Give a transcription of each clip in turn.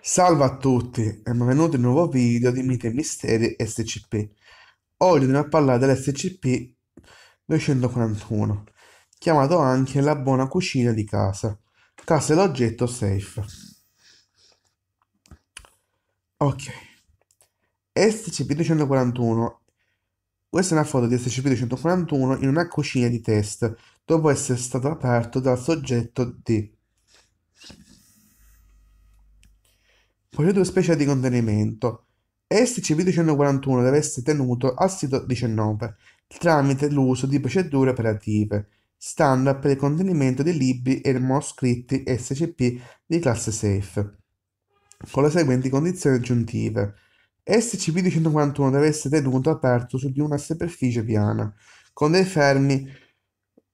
Salve a tutti e benvenuti in un nuovo video di Mite e Misteri SCP. Oggi andiamo a parlare dell'SCP 241 chiamato anche la buona cucina di casa. Casa è l'oggetto safe. Ok. SCP-241 questa è una foto di SCP-241 in una cucina di test, dopo essere stato aperto dal soggetto D. Poi due specie di contenimento. SCP-241 deve essere tenuto al sito 19 tramite l'uso di procedure operative standard per il contenimento dei libri e manoscritti SCP di classe Safe, con le seguenti condizioni aggiuntive. SCP-241 deve essere tenuto aperto su di una superficie piana, con dei fermi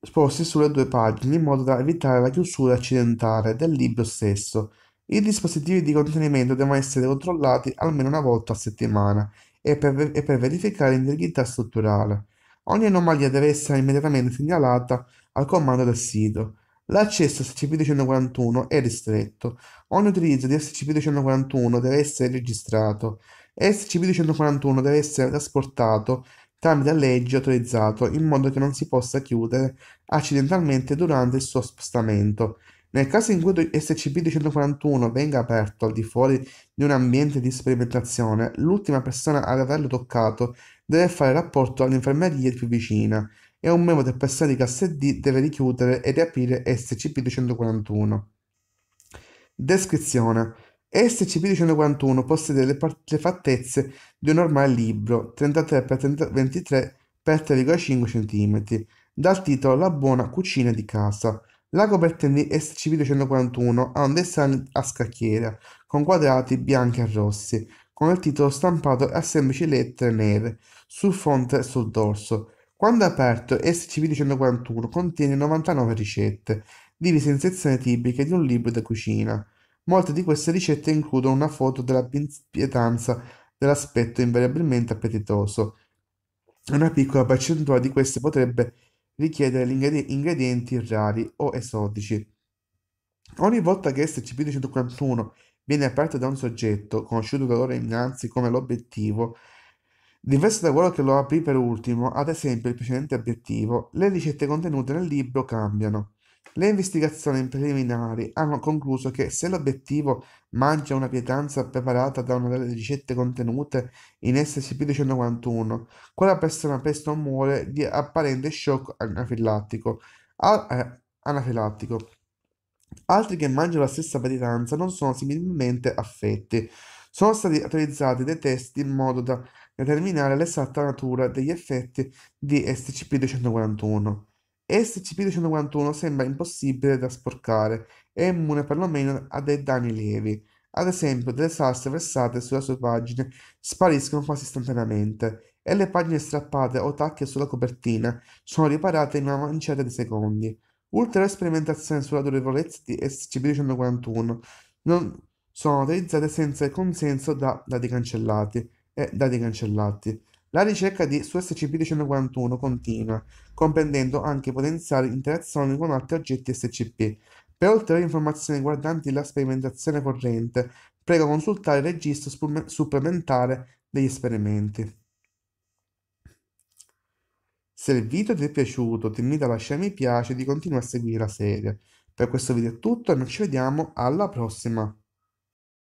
sposti sulle due pagine in modo da evitare la chiusura accidentale del libro stesso. I dispositivi di contenimento devono essere controllati almeno una volta a settimana e per, e per verificare l'integrità strutturale. Ogni anomalia deve essere immediatamente segnalata al comando del sito. L'accesso SCP-241 è ristretto. Ogni utilizzo di SCP-241 deve essere registrato. SCP-241 deve essere trasportato tramite legge autorizzato in modo che non si possa chiudere accidentalmente durante il suo spostamento. Nel caso in cui SCP-241 venga aperto al di fuori di un ambiente di sperimentazione, l'ultima persona ad averlo toccato deve fare rapporto all'infermeria più vicina e un membro del personale di classe D deve richiudere e riaprire SCP-241. Descrizione SCP-241 possiede le, part- le, fattezze di un normale libro 33x23 x 3,5 cm dal titolo La buona cucina di casa. La coperta di SCP-241 ha un design a scacchiera con quadrati bianchi e rossi con il titolo stampato a semplici lettere nere sul fronte e sul dorso. Quando è aperto, SCP-241 contiene 99 ricette, divise in sezioni tipiche di un libro di cucina. Molte di queste ricette includono una foto della pietanza dell'aspetto invariabilmente appetitoso. Una piccola percentuale di queste potrebbe richiedere ingredienti, ingredienti rari o esotici. Ogni volta che SCP-241 viene aperta da un soggetto, conosciuto da loro innanzi come l'obiettivo, diverso da quello che lo aprì per ultimo, ad esempio il precedente obiettivo, le ricette contenute nel libro cambiano. Le investigazioni preliminari hanno concluso che se l'obiettivo mangia una pietanza preparata da una delle ricette contenute in SCP-241, quella persona presto muore di apparente shock anafilattico. Al- eh, anafilattico. Altri che mangiano la stessa pietanza non sono similmente affetti. Sono stati realizzati dei test in modo da determinare l'esatta natura degli effetti di SCP-241. SCP-241 sembra impossibile da sporcare e immune perlomeno a dei danni lievi. Ad esempio, delle salse versate sulla sua pagina spariscono quasi istantaneamente e le pagine strappate o tacche sulla copertina sono riparate in una manciata di secondi. Oltre alla sperimentazione sulla durevolezza di SCP-241, non sono autorizzate senza il consenso da dati cancellati e eh, dati cancellati. La ricerca di su SCP-241 continua, comprendendo anche potenziali interazioni con altri oggetti SCP. Per ulteriori informazioni riguardanti la sperimentazione corrente, prego consultare il registro supplementare degli esperimenti. Se il video ti è piaciuto ti invito a lasciare mi piace e di continuare a seguire la serie. Per questo video è tutto e noi ci vediamo alla prossima!